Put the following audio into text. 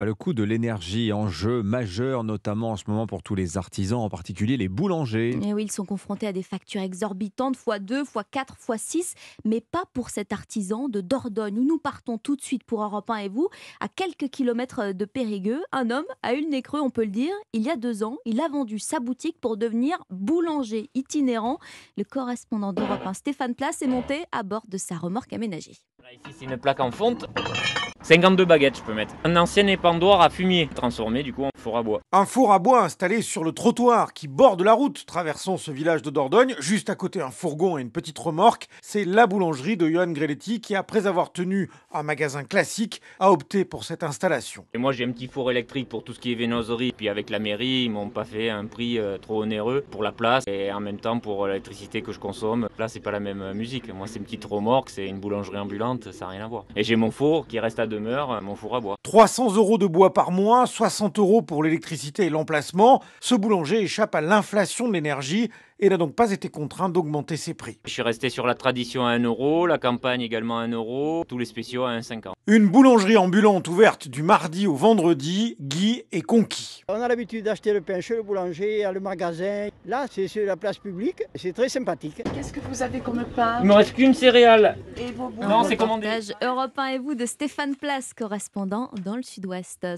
Bah, le coût de l'énergie, enjeu majeur notamment en ce moment pour tous les artisans, en particulier les boulangers. Et eh oui, ils sont confrontés à des factures exorbitantes, fois 2, fois 4, fois 6, mais pas pour cet artisan de Dordogne, où nous partons tout de suite pour Europe 1 et vous, à quelques kilomètres euh, de Périgueux. Un homme a eu le nez creux, on peut le dire. Il y a deux ans, il a vendu sa boutique pour devenir boulanger itinérant. Le correspondant d'Europe 1, Stéphane Place, est monté à bord de sa remorque aménagée. Ici, c'est une plaque en fonte. 52 baguettes, je peux mettre. Un ancien épandoir à fumier, transformé du coup en four à bois. Un four à bois installé sur le trottoir qui borde la route. Traversons ce village de Dordogne, juste à côté un fourgon et une petite remorque. C'est la boulangerie de Johan Greletti qui, après avoir tenu un magasin classique, a opté pour cette installation. Et moi j'ai un petit four électrique pour tout ce qui est vénoserie. Puis avec la mairie, ils m'ont pas fait un prix euh, trop onéreux pour la place et en même temps pour l'électricité que je consomme. Là c'est pas la même euh, musique. Moi c'est une petite remorque, c'est une boulangerie ambulante, ça n'a rien à voir. Et j'ai mon four qui reste à deux 300 euros de bois par mois, 60 euros pour l'électricité et l'emplacement. Ce boulanger échappe à l'inflation de l'énergie et n'a donc pas été contraint d'augmenter ses prix. Je suis resté sur la tradition à 1 euro, la campagne également à 1 euro, tous les spéciaux à 1,50. Une boulangerie ambulante ouverte du mardi au vendredi, Guy est conquis. On a l'habitude d'acheter le pain chez le boulanger, à le magasin. Là, c'est sur la place publique, c'est très sympathique. Qu'est-ce que vous avez comme pain Il me reste qu'une céréale. Et vos Non, c'est commandé. Europe 1 et vous de Stéphane Place, correspondant dans le sud-ouest.